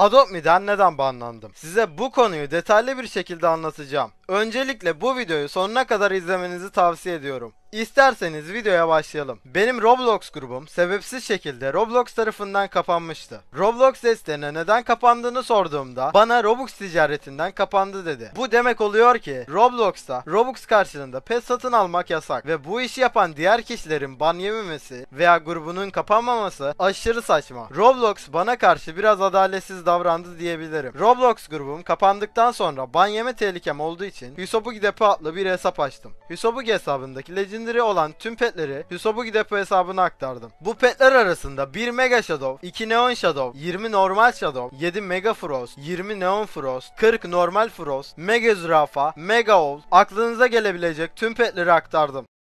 Adopt Me'den neden banlandım? Size bu konuyu detaylı bir şekilde anlatacağım. Öncelikle bu videoyu sonuna kadar izlemenizi tavsiye ediyorum. İsterseniz videoya başlayalım. Benim Roblox grubum sebepsiz şekilde Roblox tarafından kapanmıştı. Roblox desteğine neden kapandığını sorduğumda bana Robux ticaretinden kapandı dedi. Bu demek oluyor ki Roblox'ta Robux karşılığında pet satın almak yasak ve bu işi yapan diğer kişilerin ban yememesi veya grubunun kapanmaması aşırı saçma. Roblox bana karşı biraz adaletsiz davrandı diyebilirim. Roblox grubum kapandıktan sonra ban yeme tehlikem olduğu için için Hüsobugi Depo adlı bir hesap açtım. Hüsobugi hesabındaki Legendary olan tüm petleri Hüsobugi Depo hesabına aktardım. Bu petler arasında 1 Mega Shadow, 2 Neon Shadow, 20 Normal Shadow, 7 Mega Frost, 20 Neon Frost, 40 Normal Frost, Mega Zürafa, Mega Owl, aklınıza gelebilecek tüm petleri aktardım.